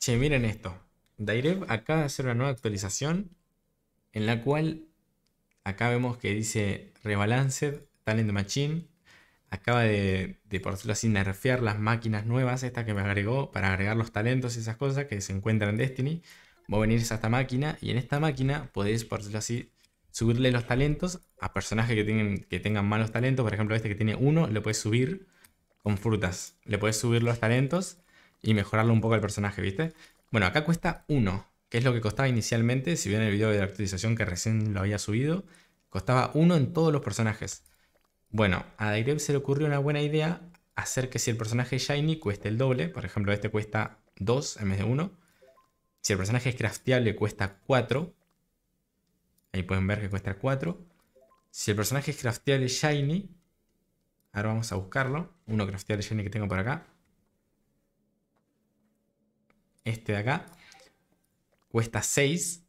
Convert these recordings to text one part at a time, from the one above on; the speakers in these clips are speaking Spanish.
Che, miren esto. Direv acaba de hacer una nueva actualización en la cual acá vemos que dice Rebalanced Talent Machine. Acaba de, por decirlo así, nerfear las máquinas nuevas, esta que me agregó para agregar los talentos y esas cosas que se encuentran en Destiny. Vos venís a esta máquina y en esta máquina podéis por decirlo así, subirle los talentos a personajes que, tienen, que tengan malos talentos. Por ejemplo, este que tiene uno, le puedes subir con frutas. Le puedes subir los talentos y mejorarlo un poco al personaje, ¿viste? Bueno, acá cuesta 1, que es lo que costaba inicialmente, si bien el video de la actualización que recién lo había subido, costaba 1 en todos los personajes. Bueno, a Daireb se le ocurrió una buena idea hacer que si el personaje Shiny cueste el doble, por ejemplo este cuesta 2 en vez de 1, si el personaje es crafteable cuesta 4, ahí pueden ver que cuesta 4, si el personaje es crafteable Shiny, ahora vamos a buscarlo, uno crafteable Shiny que tengo por acá, este de acá, cuesta 6.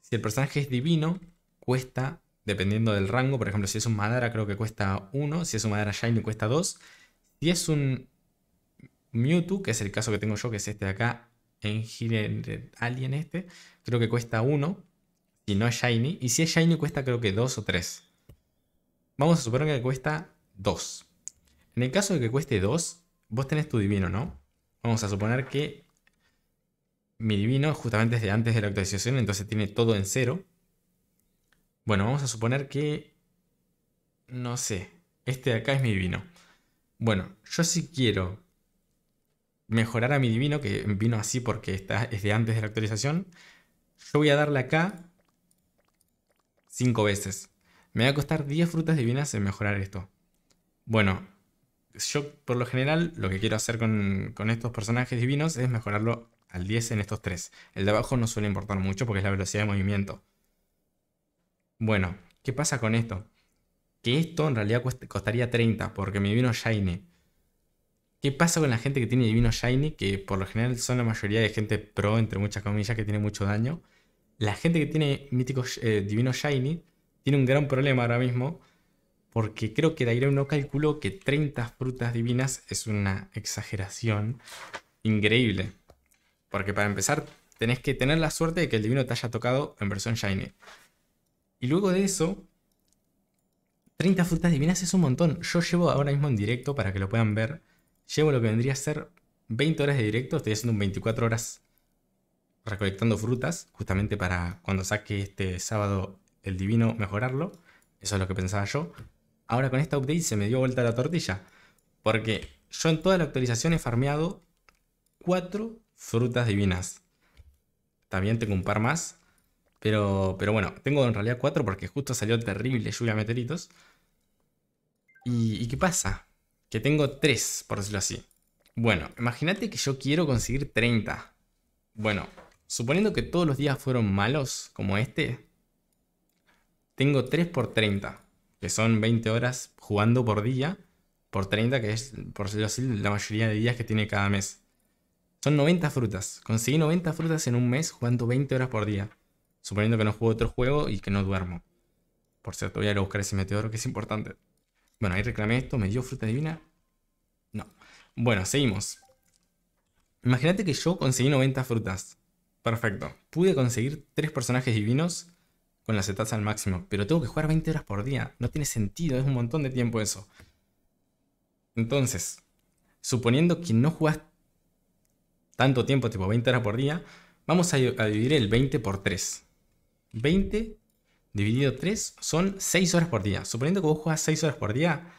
Si el personaje es divino, cuesta, dependiendo del rango, por ejemplo, si es un madara creo que cuesta 1, si es un madara shiny cuesta 2. Si es un Mewtwo, que es el caso que tengo yo, que es este de acá, en Hidden Alien este, creo que cuesta 1, si no es shiny. Y si es shiny cuesta creo que 2 o 3. Vamos a suponer que cuesta 2. En el caso de que cueste 2, vos tenés tu divino, ¿no? Vamos a suponer que mi divino justamente es de antes de la actualización, entonces tiene todo en cero. Bueno, vamos a suponer que... No sé, este de acá es mi divino. Bueno, yo si sí quiero mejorar a mi divino, que vino así porque está, es de antes de la actualización, yo voy a darle acá 5 veces. Me va a costar 10 frutas divinas en mejorar esto. Bueno, yo por lo general lo que quiero hacer con, con estos personajes divinos es mejorarlo al 10 en estos tres. El de abajo no suele importar mucho porque es la velocidad de movimiento. Bueno, ¿qué pasa con esto? Que esto en realidad costaría 30 porque mi divino Shiny. ¿Qué pasa con la gente que tiene divino Shiny? Que por lo general son la mayoría de gente pro, entre muchas comillas, que tiene mucho daño. La gente que tiene míticos eh, divino Shiny tiene un gran problema ahora mismo porque creo que Dairon no calculó que 30 frutas divinas es una exageración increíble. Porque para empezar, tenés que tener la suerte de que el divino te haya tocado en versión Shiny. Y luego de eso, 30 frutas divinas es un montón. Yo llevo ahora mismo en directo para que lo puedan ver. Llevo lo que vendría a ser 20 horas de directo. Estoy haciendo un 24 horas recolectando frutas, justamente para cuando saque este sábado el divino mejorarlo. Eso es lo que pensaba yo. Ahora con esta update se me dio vuelta la tortilla. Porque yo en toda la actualización he farmeado 4 frutas divinas. También tengo un par más. Pero, pero bueno, tengo en realidad cuatro porque justo salió terrible lluvia meteoritos. ¿Y, ¿Y qué pasa? Que tengo tres, por decirlo así. Bueno, imagínate que yo quiero conseguir 30. Bueno, suponiendo que todos los días fueron malos, como este, tengo 3 por 30, que son 20 horas jugando por día, por 30, que es, por decirlo así, la mayoría de días que tiene cada mes. Son 90 frutas. Conseguí 90 frutas en un mes jugando 20 horas por día. Suponiendo que no juego otro juego y que no duermo. Por cierto, voy a ir a buscar ese meteoro que es importante. Bueno, ahí reclamé esto. ¿Me dio fruta divina? No. Bueno, seguimos. Imagínate que yo conseguí 90 frutas. Perfecto. Pude conseguir 3 personajes divinos con las setas al máximo. Pero tengo que jugar 20 horas por día. No tiene sentido. Es un montón de tiempo eso. Entonces, suponiendo que no jugaste tanto tiempo, tipo 20 horas por día, vamos a, dividir el 20 por 3. 20 dividido 3 son 6 horas por día. Suponiendo que vos juegas 6 horas por día,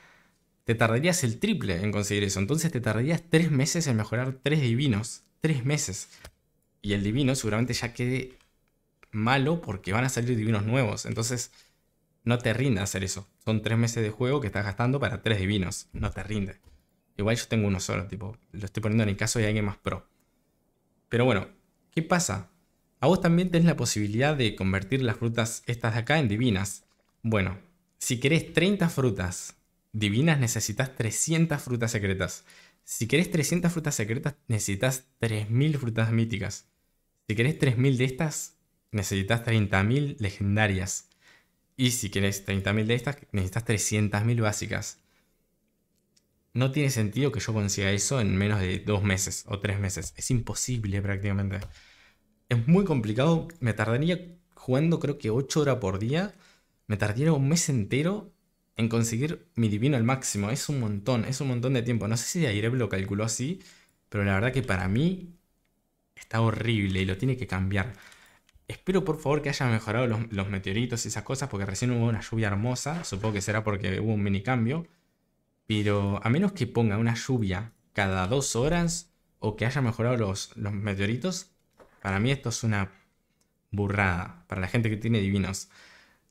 te tardarías el triple en conseguir eso. Entonces te tardarías 3 meses en mejorar 3 divinos. 3 meses. Y el divino seguramente ya quede malo porque van a salir divinos nuevos. Entonces no te rinde hacer eso. Son 3 meses de juego que estás gastando para 3 divinos. No te rinde. Igual yo tengo uno solo, tipo, lo estoy poniendo en el caso de alguien más pro. Pero bueno, ¿qué pasa? A vos también tenés la posibilidad de convertir las frutas estas de acá en divinas. Bueno, si querés 30 frutas divinas necesitas 300 frutas secretas. Si querés 300 frutas secretas necesitas 3000 frutas míticas. Si querés 3000 de estas necesitas 30.000 legendarias. Y si querés 30.000 de estas necesitas 300.000 básicas. No tiene sentido que yo consiga eso en menos de dos meses o tres meses. Es imposible prácticamente. Es muy complicado. Me tardaría jugando creo que ocho horas por día. Me tardaría un mes entero en conseguir mi divino al máximo. Es un montón, es un montón de tiempo. No sé si Aireb lo calculó así, pero la verdad que para mí está horrible y lo tiene que cambiar. Espero por favor que hayan mejorado los, meteoritos y esas cosas, porque recién hubo una lluvia hermosa. Supongo que será porque hubo un mini cambio. Pero a menos que ponga una lluvia cada dos horas o que haya mejorado los, meteoritos, para mí esto es una burrada. Para la gente que tiene divinos.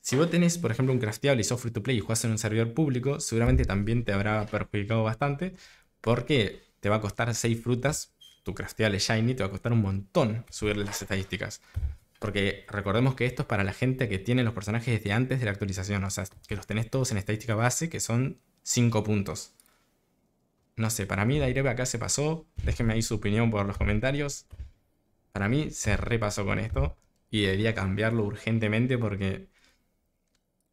Si vos tenés, por ejemplo, un crafteable y software to play y juegas en un servidor público, seguramente también te habrá perjudicado bastante porque te va a costar 6 frutas. Tu crafteable shiny te va a costar un montón subirle las estadísticas. Porque recordemos que esto es para la gente que tiene los personajes desde antes de la actualización. O sea, que los tenés todos en estadística base, que son 5 puntos. No sé, para mí que acá se pasó. Déjenme ahí su opinión por los comentarios. Para mí se repasó con esto y debería cambiarlo urgentemente porque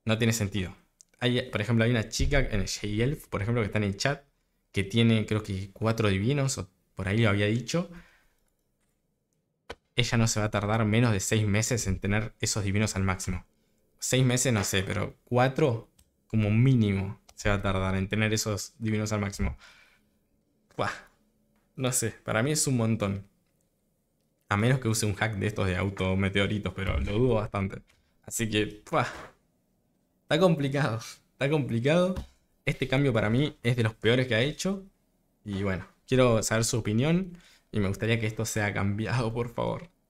no tiene sentido. Hay, por ejemplo, hay una chica en el elf por ejemplo, que está en el chat, que tiene creo que cuatro divinos, o por ahí lo había dicho. Ella no se va a tardar menos de seis meses en tener esos divinos al máximo. Seis meses no sé, pero cuatro como mínimo se va a tardar en tener esos divinos al máximo. no sé, para mí es un montón. A menos que use un hack de estos de auto meteoritos, pero lo dudo bastante. Así que, está complicado, está complicado. Este cambio para mí es de los peores que ha hecho. Y bueno, quiero saber su opinión y me gustaría que esto sea cambiado, por favor.